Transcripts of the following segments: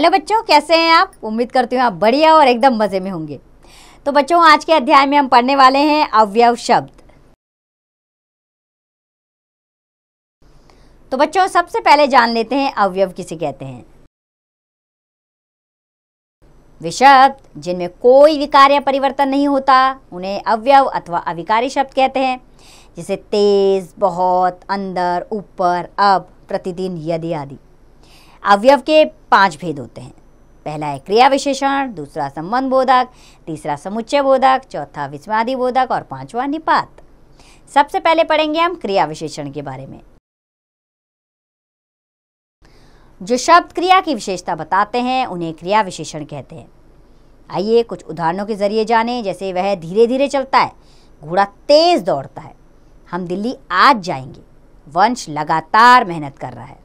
hello बच्चों कैसे हैं आप उम्मीद करती हूँ आप बढ़िया और एकदम मज़े में होंगे तो बच्चों आज के अध्याय में हम पढ़ने वाले हैं अवयव शब्द तो बच्चों सबसे पहले जान लेते हैं अवयव किसे कहते हैं विशब्द जिनमें कोई विकार या परिवर्तन नहीं होता उन्हें अवयव अथवा अविकारी शब्द कहते हैं जैसे तेज बहुत अंदर ऊपर अब प्रतिदिन यदि आदि अवयव के पांच भेद होते हैं पहला है क्रिया विशेषण दूसरा संबंध बोधक तीसरा समुच्चय बोधक चौथा विस्मादि बोधक और पांचवा निपात सबसे पहले पढ़ेंगे हम क्रिया विशेषण के बारे में जो शब्द क्रिया की विशेषता बताते हैं उन्हें क्रिया विशेषण कहते हैं आइए कुछ उदाहरणों के जरिए जानें जैसे वह धीरे धीरे चलता है घोड़ा तेज दौड़ता है हम दिल्ली आज जाएंगे वंश लगातार मेहनत कर रहा है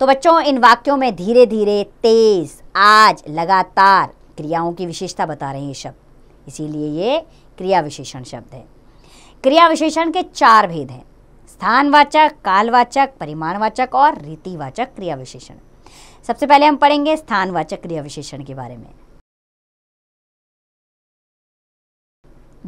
तो बच्चों इन वाक्यों में धीरे धीरे तेज आज लगातार क्रियाओं की विशेषता बता रहे हैं शब्द इसीलिए ये क्रिया विशेषण शब्द है क्रिया विशेषण के चार भेद हैं स्थानवाचक कालवाचक परिमाणवाचक और रीतिवाचक क्रिया विशेषण सबसे पहले हम पढ़ेंगे स्थानवाचक क्रिया विशेषण के बारे में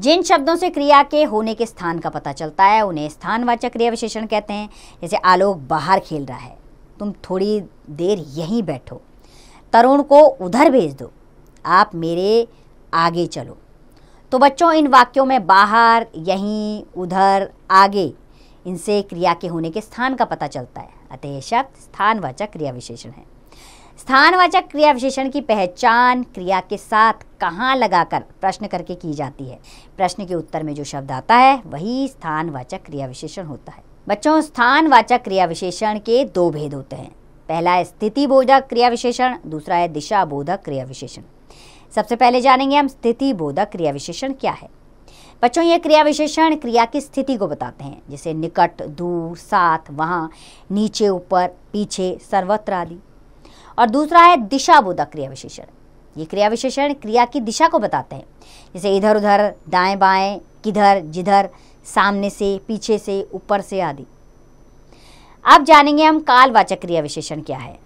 जिन शब्दों से क्रिया के होने के स्थान का पता चलता है उन्हें स्थानवाचक क्रिया विशेषण कहते हैं जैसे आलोक बाहर खेल रहा है तुम थोड़ी देर यहीं बैठो तरुण को उधर भेज दो आप मेरे आगे चलो तो बच्चों इन वाक्यों में बाहर यहीं उधर आगे इनसे क्रिया के होने के स्थान का पता चलता है अतः शब्द स्थानवाचक क्रिया विशेषण है स्थानवाचक क्रिया विशेषण की पहचान क्रिया के साथ कहाँ लगाकर प्रश्न करके की जाती है प्रश्न के उत्तर में जो शब्द आता है वही स्थानवाचक क्रिया विशेषण होता है बच्चों स्थानवाचक क्रिया विशेषण के दो भेद होते हैं पहला है स्थिति बोधक क्रिया विशेषण दूसरा है दिशा बोधक क्रिया विशेषण सबसे पहले जानेंगे हम स्थिति बोधक क्रिया विशेषण क्या है बच्चों ये क्रिया विशेषण क्रिया की स्थिति को बताते हैं जैसे निकट दूर साथ वहाँ नीचे ऊपर पीछे सर्वत्र आदि और दूसरा है दिशा बोधक क्रिया विशेषण ये क्रिया विशेषण क्रिया की दिशा को बताते हैं जैसे इधर उधर दाएं बाएं किधर जिधर सामने से पीछे से ऊपर से आदि अब जानेंगे हम कालवाचक क्रिया विशेषण क्या है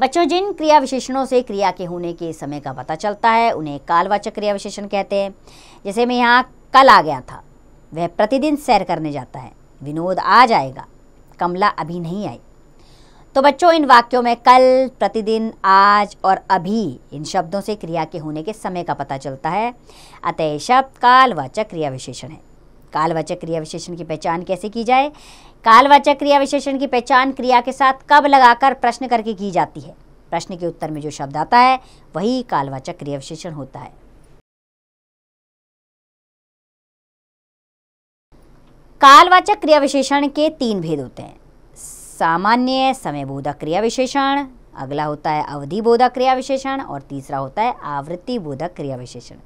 बच्चों जिन क्रिया विशेषणों से क्रिया के होने के समय का पता चलता है उन्हें कालवाचक क्रिया विशेषण कहते हैं जैसे मैं यहाँ कल आ गया था वह प्रतिदिन सैर करने जाता है विनोद आ जाएगा कमला अभी नहीं आई तो बच्चों इन वाक्यों में कल प्रतिदिन आज और अभी इन शब्दों से क्रिया के होने के समय का पता चलता है अतः शब्द कालवाचक क्रिया विशेषण है कालवाचक क्रिया विशेषण की पहचान कैसे की जाए कालवाचक क्रिया विशेषण की पहचान क्रिया के साथ कब लगाकर प्रश्न करके की जाती है प्रश्न के उत्तर में जो शब्द आता है वही कालवाचक क्रिया विशेषण होता है कालवाचक क्रिया विशेषण के तीन भेद होते हैं सामान्य समय बोधक क्रिया विशेषण अगला होता है अवधि बोधक क्रिया विशेषण और तीसरा होता है आवृत्ति बोधक क्रिया विशेषण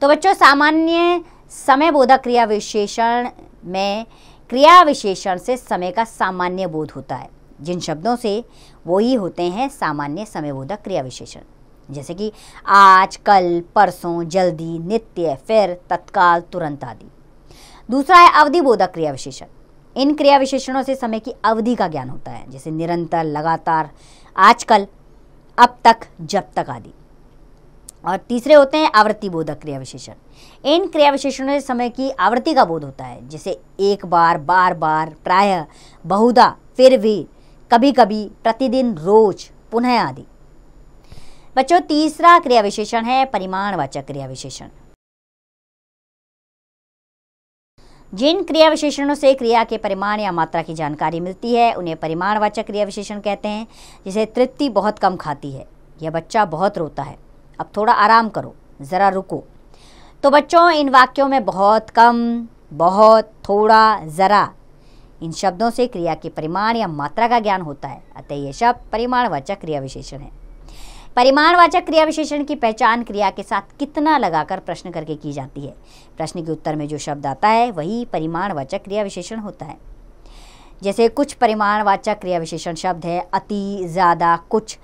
तो बच्चों सामान्य समय बोधक क्रिया विशेषण में क्रिया विशेषण से समय का सामान्य बोध होता है जिन शब्दों से वो ही होते हैं सामान्य समय बोधक क्रिया विशेषण जैसे कि आज कल परसों जल्दी नित्य फिर तत्काल तुरंत आदि दूसरा है अवधि बोधक क्रिया विशेषण इन क्रिया विशेषणों से समय की अवधि का ज्ञान होता है जैसे निरंतर लगातार आजकल अब तक जब तक आदि और तीसरे होते हैं आवृत्ति बोधक क्रिया विशेषण इन क्रिया विशेषणों से समय की आवृत्ति का बोध होता है जैसे एक बार बार बार प्राय बहुधा फिर भी कभी कभी प्रतिदिन रोज पुनः आदि बच्चों तीसरा क्रिया विशेषण है परिमाणवाचक क्रिया विशेषण जिन क्रिया विशेषणों से क्रिया के परिमाण या मात्रा की जानकारी मिलती है उन्हें परिमाणवाचक क्रिया विशेषण कहते हैं जिसे तृप्ति बहुत कम खाती है यह बच्चा बहुत रोता है अब थोड़ा आराम करो ज़रा रुको तो बच्चों इन वाक्यों में बहुत कम बहुत थोड़ा ज़रा इन शब्दों से क्रिया के परिमाण या मात्रा का ज्ञान होता है अतः ये शब्द परिमाणवाचक क्रिया विशेषण है परिमाणवाचक क्रिया विशेषण की पहचान क्रिया के साथ कितना लगाकर प्रश्न करके की जाती है प्रश्न के उत्तर में जो शब्द आता है वही परिमाणवाचक क्रिया विशेषण होता है जैसे कुछ परिमाणवाचक क्रिया विशेषण शब्द है अति ज़्यादा कुछ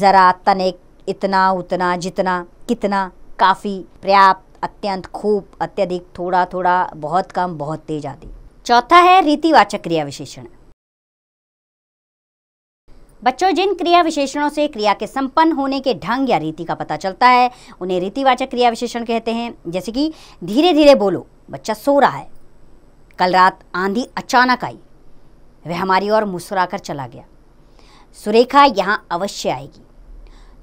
ज़रा तनिक इतना उतना जितना कितना काफ़ी पर्याप्त अत्यंत खूब अत्यधिक थोड़ा थोड़ा बहुत कम बहुत तेज आदि चौथा है रीतिवाचक क्रिया विशेषण बच्चों जिन क्रिया विशेषणों से क्रिया के संपन्न होने के ढंग या रीति का पता चलता है उन्हें रीतिवाचक क्रिया विशेषण कहते हैं जैसे कि धीरे धीरे बोलो बच्चा सो रहा है कल रात आंधी अचानक आई वह हमारी ओर मुस्कुराकर चला गया सुरेखा यहाँ अवश्य आएगी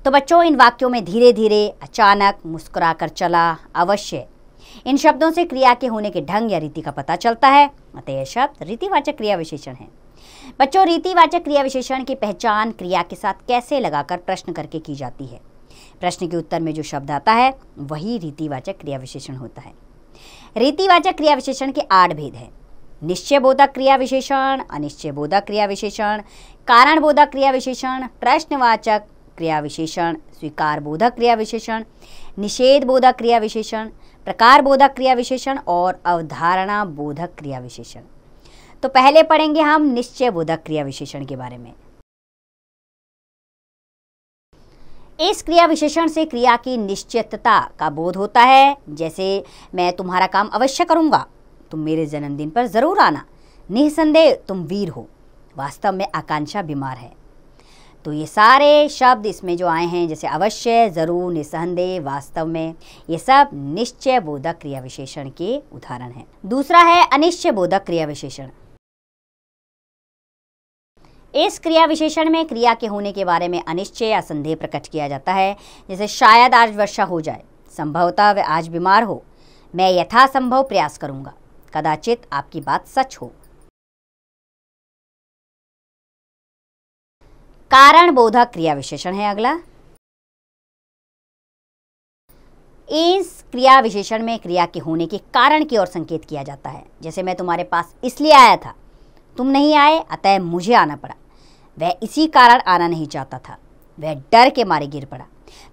तो बच्चों इन वाक्यों में धीरे धीरे अचानक मुस्कुराकर चला अवश्य इन शब्दों से क्रिया के होने के ढंग या रीति का पता चलता है अतः यह शब्द रीतिवाचक क्रिया विशेषण है बच्चों रीतिवाचक क्रिया विशेषण की पहचान क्रिया के साथ कैसे लगाकर प्रश्न करके की जाती है प्रश्न के उत्तर में जो शब्द आता है वही रीतिवाचक क्रिया विशेषण होता है रीतिवाचक क्रिया विशेषण के आठ भेद हैं निश्चय बोधक क्रिया विशेषण अनिश्चय बोधक क्रिया विशेषण कारण बोधक क्रिया विशेषण प्रश्नवाचक क्रिया विशेषण स्वीकार बोधक क्रिया विशेषण निषेध बोधक क्रिया विशेषण प्रकार बोधक क्रिया विशेषण और अवधारणा बोधक क्रिया विशेषण तो पहले पढ़ेंगे हम निश्चय बोधक क्रिया विशेषण के बारे में इस क्रिया विशेषण से क्रिया की निश्चितता का बोध होता है जैसे मैं तुम्हारा काम अवश्य करूंगा तुम मेरे जन्मदिन पर जरूर आना निसंदेह तुम वीर हो वास्तव में आकांक्षा बीमार है तो ये सारे शब्द इसमें जो आए हैं जैसे अवश्य ज़रूर निसंदेह वास्तव में ये सब निश्चय बोधक क्रिया विशेषण के उदाहरण हैं दूसरा है अनिश्चय बोधक क्रिया विशेषण इस क्रिया विशेषण में क्रिया के होने के बारे में अनिश्चय या संदेह प्रकट किया जाता है जैसे शायद आज वर्षा हो जाए संभवतः वह आज बीमार हो मैं यथासंभव प्रयास करूंगा कदाचित आपकी बात सच हो कारण बोधक क्रिया विशेषण है अगला इस क्रिया विशेषण में क्रिया के होने के कारण की ओर संकेत किया जाता है जैसे मैं तुम्हारे पास इसलिए आया था तुम नहीं आए अतः मुझे आना पड़ा वह इसी कारण आना नहीं चाहता था वह डर के मारे गिर पड़ा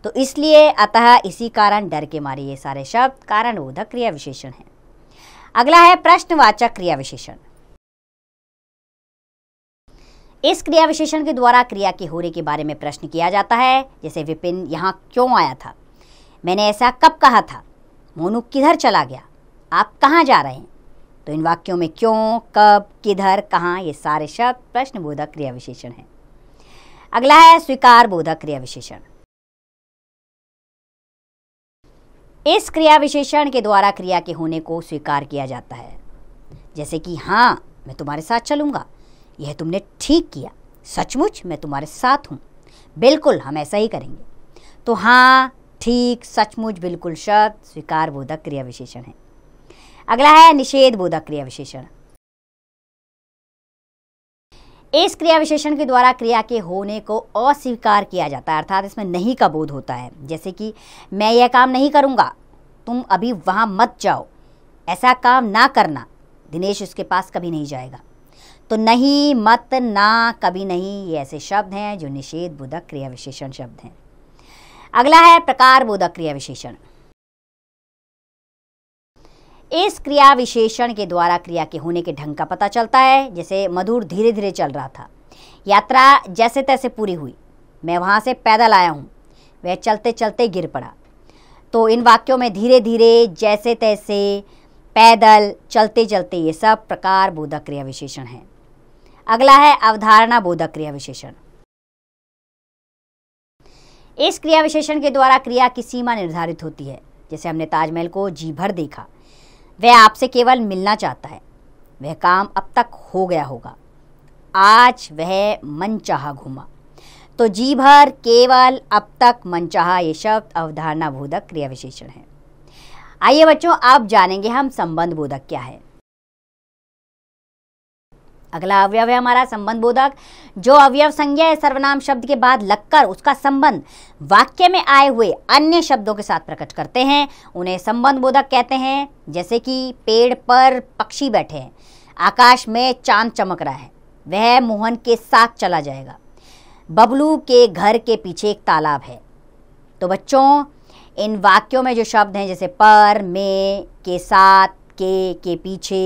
तो इसलिए अतः इसी कारण डर के मारे ये सारे शब्द कारण कारणबोधक क्रिया विशेषण है अगला है प्रश्नवाचक क्रिया विशेषण इस क्रिया विशेषण के द्वारा क्रिया के होने के बारे में प्रश्न किया जाता है जैसे विपिन यहाँ क्यों आया था मैंने ऐसा कब कहा था मोनू किधर चला गया आप कहाँ जा रहे हैं तो इन वाक्यों में क्यों कब किधर कहाँ ये सारे शब्द प्रश्न बोधक क्रिया विशेषण हैं अगला है स्वीकार बोधक क्रिया विशेषण इस क्रिया विशेषण के द्वारा क्रिया के होने को स्वीकार किया जाता है जैसे कि हाँ मैं तुम्हारे साथ चलूँगा यह तुमने ठीक किया सचमुच मैं तुम्हारे साथ हूँ बिल्कुल हम ऐसा ही करेंगे तो हाँ ठीक सचमुच बिल्कुल शब्द स्वीकार बोधक क्रिया विशेषण है अगला है निषेध बोधक क्रिया विशेषण इस क्रिया विशेषण के द्वारा क्रिया के होने को अस्वीकार किया जाता है अर्थात इसमें नहीं का बोध होता है जैसे कि मैं यह काम नहीं करूंगा तुम अभी वहां मत जाओ ऐसा काम ना करना दिनेश उसके पास कभी नहीं जाएगा तो नहीं मत ना कभी नहीं ये ऐसे शब्द हैं जो निषेध बोधक क्रिया विशेषण शब्द हैं अगला है प्रकार बोधक क्रिया विशेषण इस क्रिया विशेषण के द्वारा क्रिया के होने के ढंग का पता चलता है जैसे मधुर धीरे धीरे चल रहा था यात्रा जैसे तैसे पूरी हुई मैं वहाँ से पैदल आया हूँ वह चलते चलते गिर पड़ा तो इन वाक्यों में धीरे धीरे जैसे तैसे पैदल चलते चलते ये सब प्रकार बोधक क्रिया विशेषण हैं अगला है अवधारणा बोधक क्रिया विशेषण इस क्रिया विशेषण के द्वारा क्रिया की सीमा निर्धारित होती है जैसे हमने ताजमहल को जी भर देखा वह आपसे केवल मिलना चाहता है वह काम अब तक हो गया होगा आज वह मन चाह घूमा तो जी भर केवल अब तक मन चाह ये शब्द अवधारणा बोधक क्रिया विशेषण है आइए बच्चों आप जानेंगे हम संबंध बोधक क्या है अगला अवयव है हमारा संबंध बोधक जो अवयव संज्ञा है सर्वनाम शब्द के बाद लगकर उसका संबंध वाक्य में आए हुए अन्य शब्दों के साथ प्रकट करते हैं उन्हें संबंध बोधक कहते हैं जैसे कि पेड़ पर पक्षी बैठे हैं आकाश में चांद चमक रहा है वह मोहन के साथ चला जाएगा बबलू के घर के पीछे एक तालाब है तो बच्चों इन वाक्यों में जो शब्द हैं जैसे पर में के साथ के के पीछे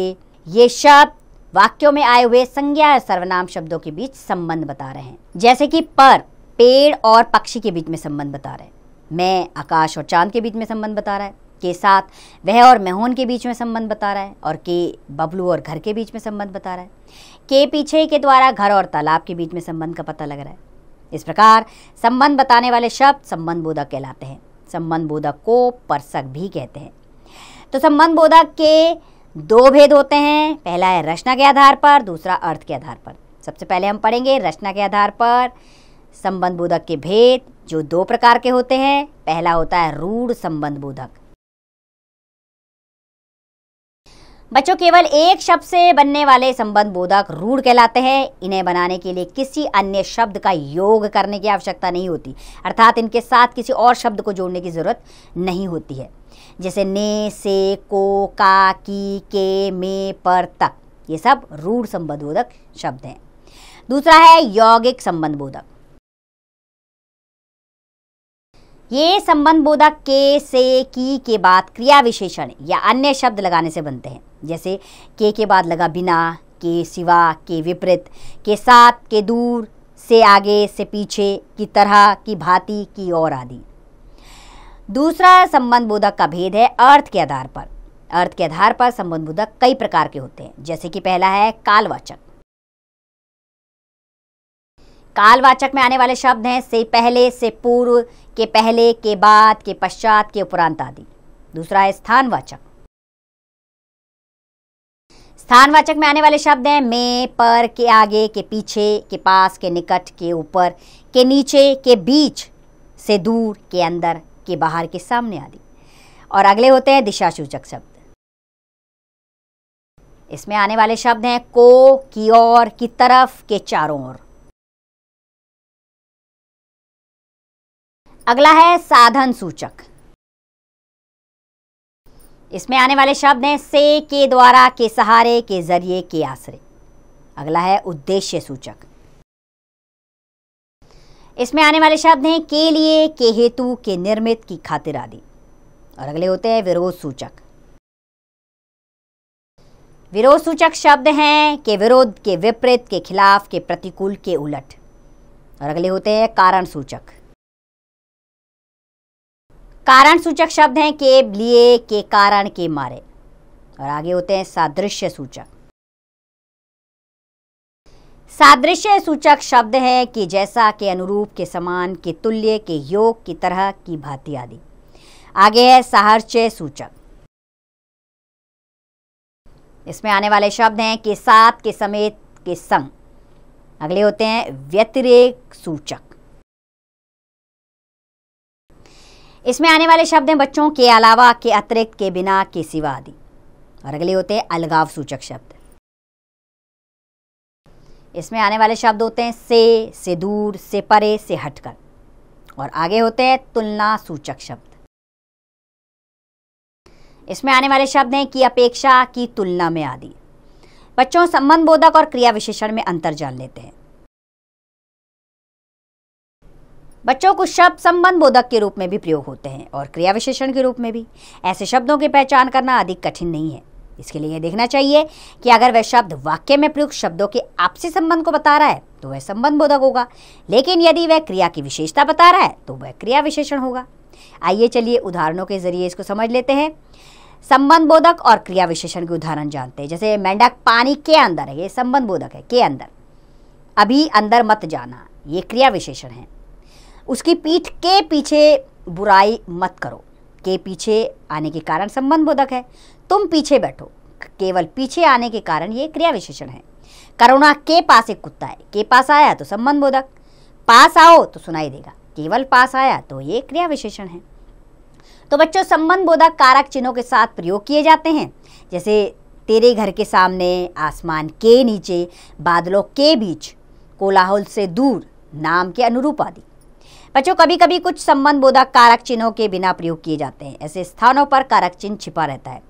ये शब्द वाक्यों में आए हुए संज्ञा या सर्वनाम शब्दों के बीच संबंध बता रहे हैं जैसे कि पर पेड़ और पक्षी के बीच में संबंध बता रहे हैं मैं आकाश और चांद के बीच में संबंध बता रहा है के साथ वह और मेहोन के बीच में संबंध बता रहा है और के बबलू और घर के बीच में संबंध बता रहा है के पीछे के द्वारा घर और तालाब के बीच में संबंध का पता लग रहा है इस प्रकार संबंध बताने वाले शब्द संबंध बोधक कहलाते हैं संबंध बोधक को परसक भी कहते हैं तो संबंध बोधक के दो भेद होते हैं पहला है रचना के आधार पर दूसरा अर्थ के आधार पर सबसे पहले हम पढ़ेंगे रचना के आधार पर संबंध बोधक के भेद जो दो प्रकार के होते हैं पहला होता है रूढ़ संबंध बोधक बच्चों केवल एक शब्द से बनने वाले संबंध बोधक रूढ़ कहलाते हैं इन्हें बनाने के लिए किसी अन्य शब्द का योग करने की आवश्यकता नहीं होती अर्थात इनके साथ किसी और शब्द को जोड़ने की जरूरत नहीं होती है जैसे ने से को का की के में पर तक ये सब रूढ़ संबंध बोधक शब्द हैं दूसरा है यौगिक संबंध बोधक ये संबंध बोधक के से की के बाद क्रिया विशेषण या अन्य शब्द लगाने से बनते हैं जैसे के के बाद लगा बिना के सिवा के विपरीत के साथ के दूर से आगे से पीछे की तरह की भांति की ओर आदि दूसरा संबंध बोधक का भेद है अर्थ के आधार पर अर्थ के आधार पर संबंध बोधक कई प्रकार के होते हैं जैसे कि पहला है कालवाचक कालवाचक में आने वाले शब्द हैं से पहले से पूर्व के पहले के बाद के पश्चात के उपरांत आदि दूसरा है स्थानवाचक स्थानवाचक में आने वाले शब्द हैं में पर के आगे के पीछे के पास के निकट के ऊपर के नीचे के बीच से दूर के अंदर के बाहर के सामने आदि और अगले होते हैं दिशासूचक शब्द इसमें आने वाले शब्द हैं को की ओर की तरफ के चारों ओर अगला है साधन सूचक इसमें आने वाले शब्द हैं से के द्वारा के सहारे के जरिए के आश्रय अगला है उद्देश्य सूचक इसमें आने वाले शब्द हैं के लिए के हेतु के निर्मित की खातिर आदि और अगले होते हैं विरोध सूचक विरोध सूचक शब्द हैं के विरोध के विपरीत के खिलाफ के प्रतिकूल के उलट और अगले होते हैं कारण सूचक कारण सूचक शब्द हैं के लिए के कारण के मारे और आगे होते हैं सादृश्य सूचक सादृश्य सूचक शब्द हैं कि जैसा के अनुरूप के समान के तुल्य के योग की तरह की भांति आदि आगे है साहचर्य सूचक इसमें आने वाले शब्द हैं के साथ के समेत के संग अगले होते हैं व्यतिरेक सूचक इसमें आने वाले शब्द हैं बच्चों के अलावा के अतिरिक्त के बिना के सिवा आदि और अगले होते हैं अलगाव सूचक शब्द इसमें आने वाले शब्द होते हैं से से दूर से परे से हटकर और आगे होते हैं तुलना सूचक शब्द इसमें आने वाले शब्द हैं की अपेक्षा की तुलना में आदि बच्चों संबंध बोधक और क्रिया विशेषण में अंतर जान लेते हैं बच्चों को शब्द संबंध बोधक के रूप में भी प्रयोग होते हैं और क्रिया विशेषण के रूप में भी ऐसे शब्दों की पहचान करना अधिक कठिन नहीं है इसके लिए यह देखना चाहिए कि अगर वह शब्द वाक्य में प्रयुक्त शब्दों के आपसी संबंध को बता रहा है तो वह संबंध बोधक होगा लेकिन यदि वह क्रिया की विशेषता बता रहा है तो वह क्रिया विशेषण होगा आइए चलिए उदाहरणों के जरिए इसको समझ लेते हैं संबंध बोधक और क्रिया विशेषण के उदाहरण जानते हैं जैसे मेंढक पानी के अंदर है ये संबंध बोधक है के अंदर अभी अंदर मत जाना ये क्रिया विशेषण है उसकी पीठ के पीछे बुराई मत करो के पीछे आने के कारण संबंध बोधक है तुम पीछे बैठो केवल पीछे आने के कारण ये क्रिया विशेषण है करुणा के पास एक कुत्ता है के पास आया तो संबंध बोधक पास आओ तो सुनाई देगा केवल पास आया तो ये क्रिया विशेषण है तो बच्चों संबंध बोधक कारक चिन्हों के साथ प्रयोग किए जाते हैं जैसे तेरे घर के सामने आसमान के नीचे बादलों के बीच कोलाहल से दूर नाम के अनुरूप आदि बच्चों कभी कभी कुछ संबंध बोधक कारक चिन्हों के बिना प्रयोग किए जाते हैं ऐसे स्थानों पर कारक चिन्ह छिपा रहता है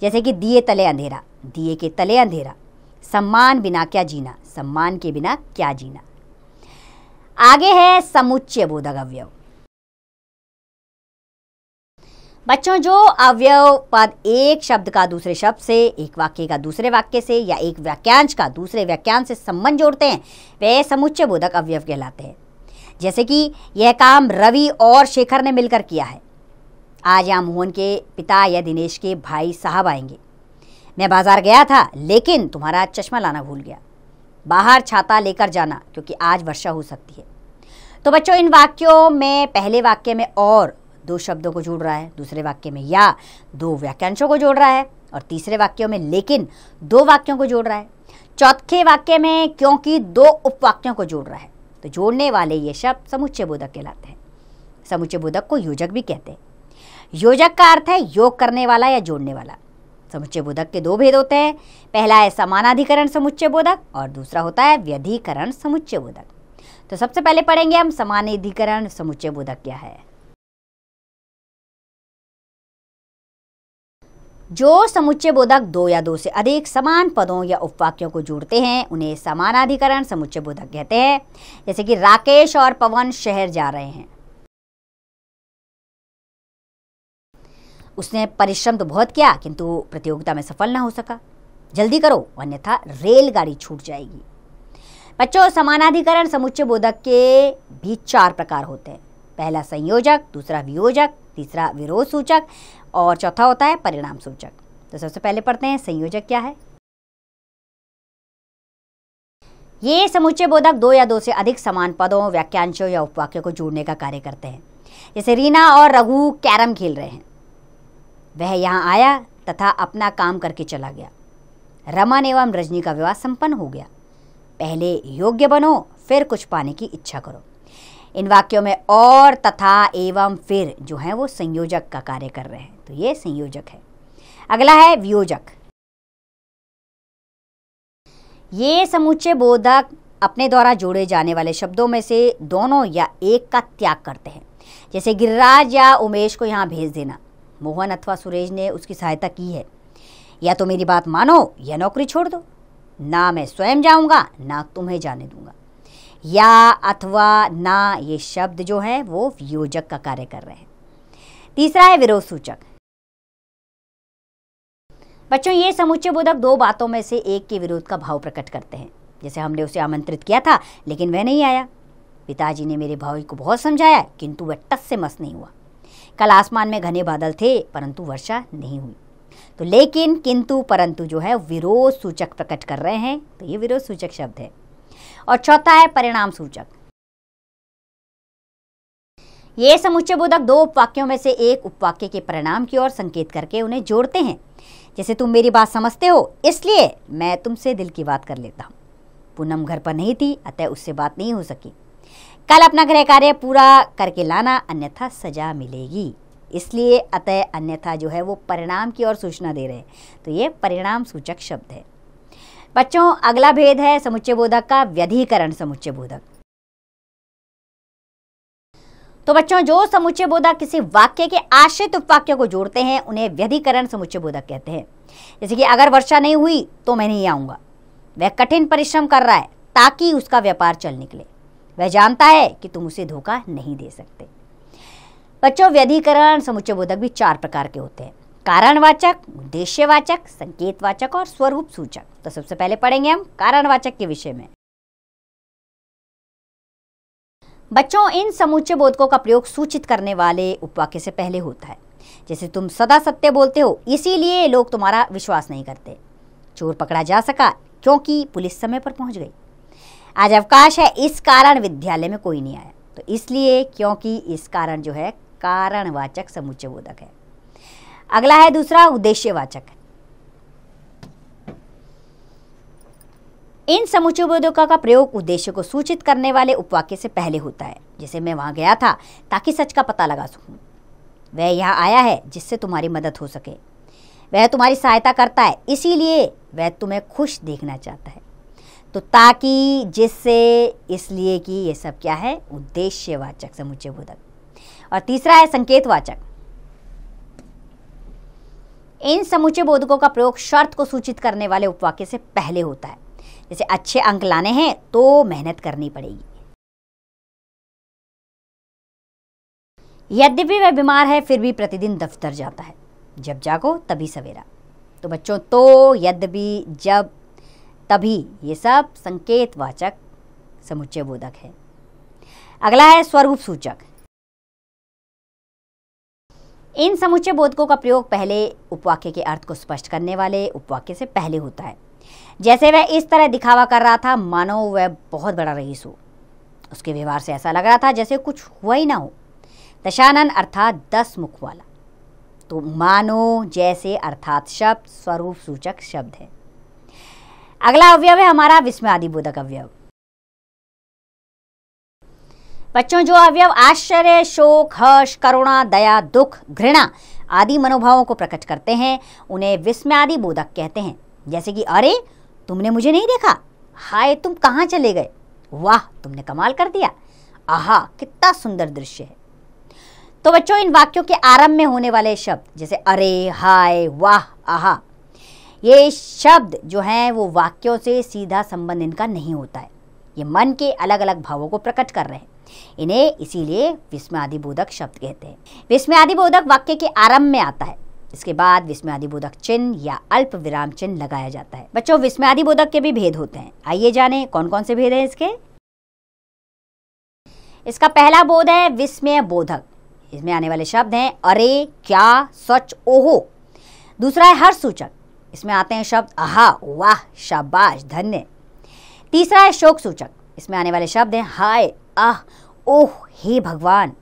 जैसे कि दिए तले अंधेरा दिए के तले अंधेरा सम्मान बिना क्या जीना सम्मान के बिना क्या जीना आगे है समुच्चय बोधक अवयव बच्चों जो अवयव पद एक शब्द का दूसरे शब्द से एक वाक्य का दूसरे वाक्य से या एक वाक्यांश का दूसरे वाक्यांश से संबंध जोड़ते हैं वे समुच्चय बोधक अवयव कहलाते हैं जैसे कि यह काम रवि और शेखर ने मिलकर किया है आज यहाँ मोहन के पिता या दिनेश के भाई साहब आएंगे मैं बाज़ार गया था लेकिन तुम्हारा चश्मा लाना भूल गया बाहर छाता लेकर जाना क्योंकि आज वर्षा हो सकती है तो बच्चों इन वाक्यों में पहले वाक्य में और दो शब्दों को जोड़ रहा है दूसरे वाक्य में या दो वाक्यांशों को जोड़ रहा है और तीसरे वाक्यों में लेकिन दो वाक्यों को जोड़ रहा है चौथे वाक्य में क्योंकि दो उपवाक्यों को जोड़ रहा है तो जोड़ने वाले ये शब्द समुच्चय बोधक कहलाते हैं समुच्चय बोधक को योजक भी कहते हैं योजक का अर्थ है योग करने वाला या जोड़ने वाला समुच्चय बोधक के दो भेद होते हैं पहला है समानाधिकरण समुच्चय बोधक और दूसरा होता है व्यधिकरण समुच्चय बोधक तो सबसे पहले पढ़ेंगे हम समानाधिकरण समुच्चय बोधक क्या है जो समुच्चय बोधक दो या दो से अधिक समान पदों या उपवाक्यों को जोड़ते हैं उन्हें समानाधिकरण समुच्चय बोधक कहते हैं जैसे कि राकेश और पवन शहर जा रहे हैं उसने परिश्रम तो बहुत किया किंतु प्रतियोगिता में सफल ना हो सका जल्दी करो अन्यथा रेलगाड़ी छूट जाएगी बच्चों समानाधिकरण समुच्चय बोधक के भी चार प्रकार होते हैं पहला संयोजक दूसरा वियोजक तीसरा विरोध सूचक और चौथा होता है परिणाम सूचक तो सबसे पहले पढ़ते हैं संयोजक क्या है ये समुच्चय बोधक दो या दो से अधिक समान पदों वाक्यांशों या उपवाक्यों को जोड़ने का कार्य करते हैं जैसे रीना और रघु कैरम खेल रहे हैं वह यहाँ आया तथा अपना काम करके चला गया रमन एवं रजनी का विवाह संपन्न हो गया पहले योग्य बनो फिर कुछ पाने की इच्छा करो इन वाक्यों में और तथा एवं फिर जो है वो संयोजक का कार्य कर रहे हैं तो ये संयोजक है अगला है वियोजक ये समूचे बोधक अपने द्वारा जोड़े जाने वाले शब्दों में से दोनों या एक का त्याग करते हैं जैसे गिरिराज या उमेश को यहाँ भेज देना मोहन अथवा सुरेश ने उसकी सहायता की है या तो मेरी बात मानो या नौकरी छोड़ दो ना मैं स्वयं जाऊँगा ना तुम्हें जाने दूंगा या अथवा ना ये शब्द जो है वो वियोजक का कार्य कर रहे हैं तीसरा है विरोध सूचक बच्चों ये समुच्चय बोधक दो बातों में से एक के विरोध का भाव प्रकट करते हैं जैसे हमने उसे आमंत्रित किया था लेकिन वह नहीं आया पिताजी ने मेरे भाई को बहुत समझाया किंतु वह टस से मस नहीं हुआ कल आसमान में घने बादल थे परंतु वर्षा नहीं हुई तो लेकिन किंतु परंतु जो है विरोध सूचक प्रकट कर रहे हैं तो ये विरोध सूचक शब्द है और चौथा है परिणाम सूचक ये समुच्चय बोधक दो उपवाक्यों में से एक उपवाक्य के परिणाम की ओर संकेत करके उन्हें जोड़ते हैं जैसे तुम मेरी बात समझते हो इसलिए मैं तुमसे दिल की बात कर लेता हूँ पूनम घर पर नहीं थी अतः उससे बात नहीं हो सकी कल अपना गृह कार्य पूरा करके लाना अन्यथा सजा मिलेगी इसलिए अतः अन्यथा जो है वो परिणाम की ओर सूचना दे रहे हैं तो ये परिणाम सूचक शब्द है बच्चों अगला भेद है समुच्चय बोधक का व्यधिकरण समुच्चय बोधक तो बच्चों जो समुच्चय बोधक किसी वाक्य के आश्रित उपवाक्य को जोड़ते हैं उन्हें व्यधिकरण समुच्चय बोधक कहते हैं जैसे कि अगर वर्षा नहीं हुई तो मैं नहीं आऊँगा वह कठिन परिश्रम कर रहा है ताकि उसका व्यापार चल निकले वह जानता है कि तुम उसे धोखा नहीं दे सकते बच्चों व्यधिकरण समुच्चय बोधक भी चार प्रकार के होते हैं कारणवाचक उद्देश्यवाचक संकेतवाचक और स्वरूप सूचक तो सबसे पहले पढ़ेंगे हम कारणवाचक के विषय में बच्चों इन समूचे बोधकों का प्रयोग सूचित करने वाले उपवाक्य से पहले होता है जैसे तुम सदा सत्य बोलते हो इसीलिए लोग तुम्हारा विश्वास नहीं करते चोर पकड़ा जा सका क्योंकि पुलिस समय पर पहुंच गई आज अवकाश है इस कारण विद्यालय में कोई नहीं आया तो इसलिए क्योंकि इस कारण जो है कारणवाचक समुच्चय बोधक है अगला है दूसरा उद्देश्यवाचक इन समूचे बोधों का प्रयोग उद्देश्य को सूचित करने वाले उपवाक्य से पहले होता है जिसे मैं वहाँ गया था ताकि सच का पता लगा सकूँ वह यहाँ आया है जिससे तुम्हारी मदद हो सके वह तुम्हारी सहायता करता है इसीलिए वह तुम्हें खुश देखना चाहता है तो ताकि जिससे इसलिए कि ये सब क्या है उद्देश्यवाचक समुचे बोधक और तीसरा है संकेतवाचक इन समुचे बोधकों का प्रयोग शर्त को सूचित करने वाले उपवाक्य से पहले होता है जैसे अच्छे अंक लाने हैं तो मेहनत करनी पड़ेगी यद्यपि वह बीमार है फिर भी प्रतिदिन दफ्तर जाता है जब जागो तभी सवेरा तो बच्चों तो यद्यपि जब तभी ये सब संकेत वाचक समुच्चय बोधक है अगला है स्वरूप सूचक इन समुच्चय बोधकों का प्रयोग पहले उपवाक्य के अर्थ को स्पष्ट करने वाले उपवाक्य से पहले होता है जैसे वह इस तरह दिखावा कर रहा था मानो वह बहुत बड़ा रईस हो उसके व्यवहार से ऐसा लग रहा था जैसे कुछ हुआ ही ना हो दशानन अर्थात दस मुख वाला तो मानो जैसे अर्थात शब्द स्वरूप सूचक शब्द है अगला अवयव है हमारा विस्मयादिबोधक अवयव बच्चों जो अवयव आश्चर्य शोक हर्ष करुणा दया दुख घृणा आदि मनोभावों को प्रकट करते हैं उन्हें विस्मयादिबोधक बोधक कहते हैं जैसे कि अरे तुमने मुझे नहीं देखा हाय तुम कहाँ चले गए वाह तुमने कमाल कर दिया आहा कितना सुंदर दृश्य है तो बच्चों इन वाक्यों के आरंभ में होने वाले शब्द जैसे अरे हाय वाह आहा ये शब्द जो हैं वो वाक्यों से सीधा संबंध इनका नहीं होता है ये मन के अलग अलग भावों को प्रकट कर रहे हैं इन्हें इसीलिए विस्मयादिबोधक शब्द कहते हैं विस्मयादिबोधक वाक्य के आरंभ में आता है इसके बाद विस्मयादिबोधक चिन्ह या अल्प विराम चिन्ह लगाया जाता है बच्चों विस्मयादिबोधक के भी भेद होते हैं आइए जाने कौन कौन से भेद हैं इसके इसका पहला बोध है विस्मय बोधक इसमें आने वाले शब्द हैं अरे क्या सच ओहो दूसरा है हर सूचक इसमें आते हैं शब्द आहा वाह शाबाश धन्य तीसरा है शोक सूचक इसमें आने वाले शब्द हैं हाय आह ओह हे भगवान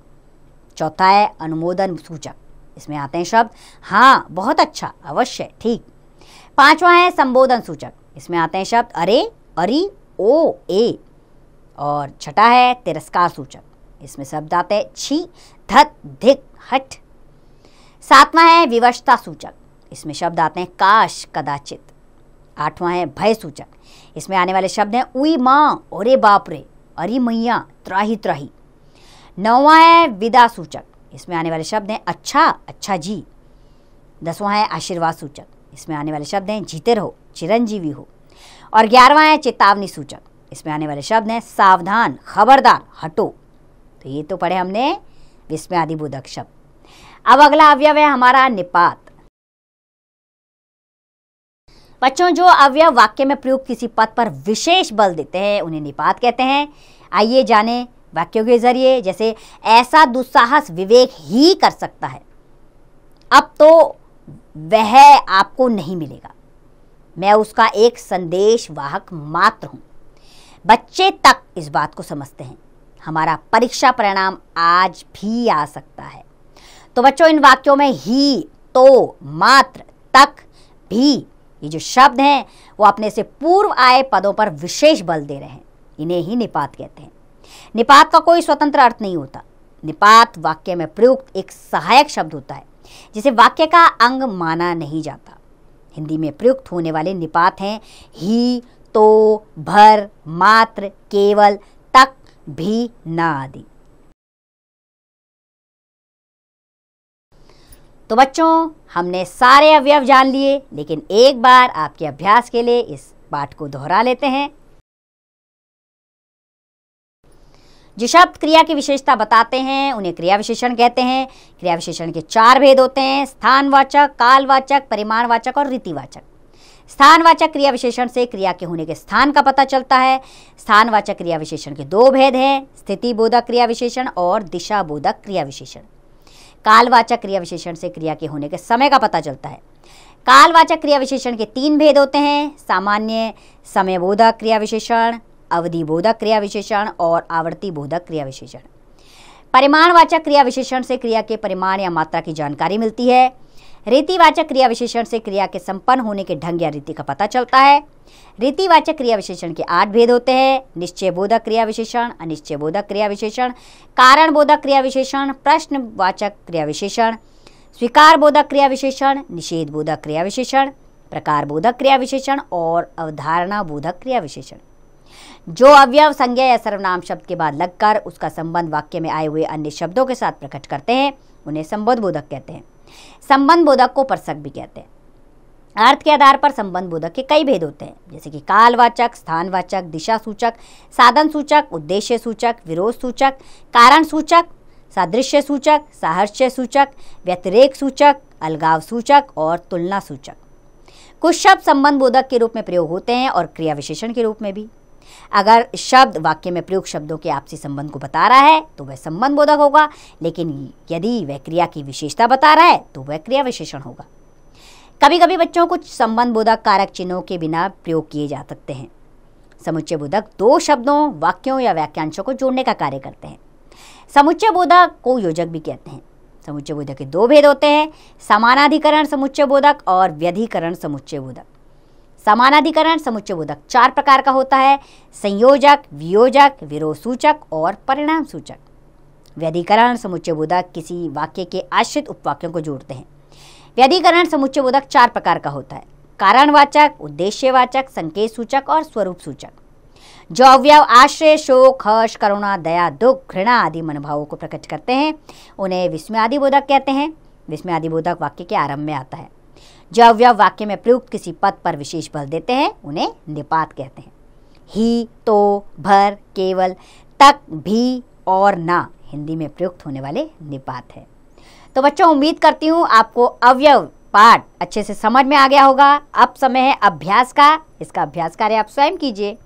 चौथा है अनुमोदन सूचक इसमें आते हैं शब्द हाँ बहुत अच्छा अवश्य ठीक पांचवा है संबोधन सूचक इसमें आते हैं शब्द अरे अरी ओ ए और छठा है तिरस्कार सूचक इसमें शब्द आते हैं छी धत धिक हट सातवां है विवशता सूचक इसमें शब्द आते हैं काश कदाचित आठवां है भय सूचक इसमें आने वाले शब्द हैं उई माँ ओरे बापरे रे अरे मैया त्राही त्राही नौवा है विदा सूचक इसमें आने वाले शब्द हैं अच्छा अच्छा जी दसवां है आशीर्वाद सूचक इसमें आने वाले शब्द हैं जीते रहो चिरंजीवी हो और ग्यारहवा है चेतावनी सूचक इसमें आने वाले शब्द हैं सावधान खबरदार हटो तो ये तो पढ़े हमने विस्मय आदि बोधक शब्द अब अगला अवयव है हमारा निपात बच्चों जो अवयव वाक्य में प्रयुक्त किसी पद पर विशेष बल देते हैं उन्हें निपात कहते हैं आइए जाने वाक्यों के जरिए जैसे ऐसा दुस्साहस विवेक ही कर सकता है अब तो वह आपको नहीं मिलेगा मैं उसका एक संदेश वाहक मात्र हूं बच्चे तक इस बात को समझते हैं हमारा परीक्षा परिणाम आज भी आ सकता है तो बच्चों इन वाक्यों में ही तो मात्र तक भी ये जो शब्द हैं वो अपने से पूर्व आए पदों पर विशेष बल दे रहे हैं इन्हें ही निपात कहते हैं निपात का कोई स्वतंत्र अर्थ नहीं होता निपात वाक्य में प्रयुक्त एक सहायक शब्द होता है जिसे वाक्य का अंग माना नहीं जाता हिंदी में प्रयुक्त होने वाले निपात हैं ही तो भर मात्र केवल तक भी ना आदि तो बच्चों हमने सारे अवयव जान लिए लेकिन एक बार आपके अभ्यास के लिए इस पाठ को दोहरा लेते हैं जो शब्द क्रिया की विशेषता बताते हैं उन्हें क्रिया विशेषण कहते हैं क्रिया विशेषण के चार भेद होते हैं स्थानवाचक कालवाचक परिमाणवाचक और रीतिवाचक स्थानवाचक क्रिया विशेषण से क्रिया के होने के स्थान का पता चलता है स्थानवाचक क्रिया विशेषण के दो भेद हैं स्थिति बोधक क्रिया विशेषण और दिशा बोधक क्रिया विशेषण कालवाचक क्रिया विशेषण से क्रिया के होने के समय का पता चलता है कालवाचक क्रिया विशेषण के तीन भेद होते हैं सामान्य समयबोधक क्रिया विशेषण अवधि बोधक क्रिया विशेषण और आवर्ती बोधक क्रिया विशेषण परिमाणवाचक क्रिया विशेषण से क्रिया के परिमाण या मात्रा की जानकारी मिलती है रीतिवाचक क्रिया विशेषण से क्रिया के संपन्न होने के ढंग या रीति का पता चलता है रीतिवाचक क्रिया विशेषण के आठ भेद होते हैं निश्चय बोधक क्रिया विशेषण अनिश्चय बोधक क्रिया विशेषण कारण बोधक क्रिया विशेषण प्रश्नवाचक क्रिया विशेषण स्वीकार बोधक क्रिया विशेषण निषेध बोधक क्रिया विशेषण प्रकार बोधक क्रिया विशेषण और अवधारणा बोधक क्रिया विशेषण जो अवयव संज्ञा या सर्वनाम शब्द के बाद लगकर उसका संबंध वाक्य में आए हुए अन्य शब्दों के साथ प्रकट करते हैं उन्हें संबोध बोधक कहते हैं संबंध बोधक को परसक भी कहते हैं अर्थ के आधार पर संबंध बोधक के कई भेद होते हैं जैसे कि कालवाचक स्थानवाचक दिशा सूचक साधन सूचक उद्देश्य सूचक विरोध सूचक कारण सूचक सादृश्य सूचक साहस्य सूचक व्यतिरेक सूचक अलगाव सूचक और तुलना सूचक कुछ शब्द संबंध बोधक के रूप में प्रयोग होते हैं और क्रिया विशेषण के रूप में भी अगर शब्द वाक्य में प्रयुक्त शब्दों के आपसी संबंध को बता रहा है तो वह संबंध बोधक होगा लेकिन यदि वह क्रिया की विशेषता बता रहा है तो वह क्रिया विशेषण होगा कभी कभी बच्चों कुछ संबंध बोधक कारक चिन्हों के बिना प्रयोग किए जा सकते हैं समुच्चय बोधक दो शब्दों वाक्यों या वाक्यांशों को जोड़ने का कार्य करते हैं समुच्चय बोधक को योजक भी कहते हैं समुच्चय बोधक के दो भेद होते हैं समानाधिकरण समुच्चय बोधक और व्यधिकरण समुच्चय बोधक समानाधिकरण समुच्चय बोधक चार प्रकार का होता है संयोजक वियोजक विरोध सूचक और परिणाम सूचक व्यधिकरण समुच्चय बोधक किसी वाक्य के आश्रित उपवाक्यों को जोड़ते हैं व्यधिकरण समुच्चय बोधक चार प्रकार का होता है कारणवाचक उद्देश्यवाचक संकेत सूचक और स्वरूप सूचक जो अवयव आश्रय शोक हर्ष करुणा दया दुख घृणा आदि मनोभावों को प्रकट करते हैं उन्हें विस्मयादि बोधक कहते हैं विस्मयादि बोधक वाक्य के आरंभ में आता है जव्य वाक्य में प्रयुक्त किसी पद पर विशेष बल देते हैं उन्हें निपात कहते हैं ही तो भर केवल तक भी और ना हिंदी में प्रयुक्त होने वाले निपात है तो बच्चों उम्मीद करती हूँ आपको अवयव पाठ अच्छे से समझ में आ गया होगा अब समय है अभ्यास का इसका अभ्यास कार्य आप स्वयं कीजिए